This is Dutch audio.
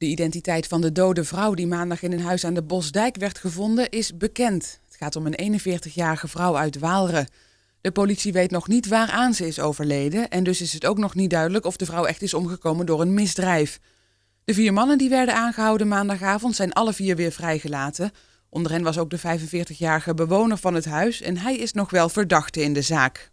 De identiteit van de dode vrouw die maandag in een huis aan de Bosdijk werd gevonden is bekend. Het gaat om een 41-jarige vrouw uit Waalre. De politie weet nog niet waaraan ze is overleden en dus is het ook nog niet duidelijk of de vrouw echt is omgekomen door een misdrijf. De vier mannen die werden aangehouden maandagavond zijn alle vier weer vrijgelaten. Onder hen was ook de 45-jarige bewoner van het huis en hij is nog wel verdachte in de zaak.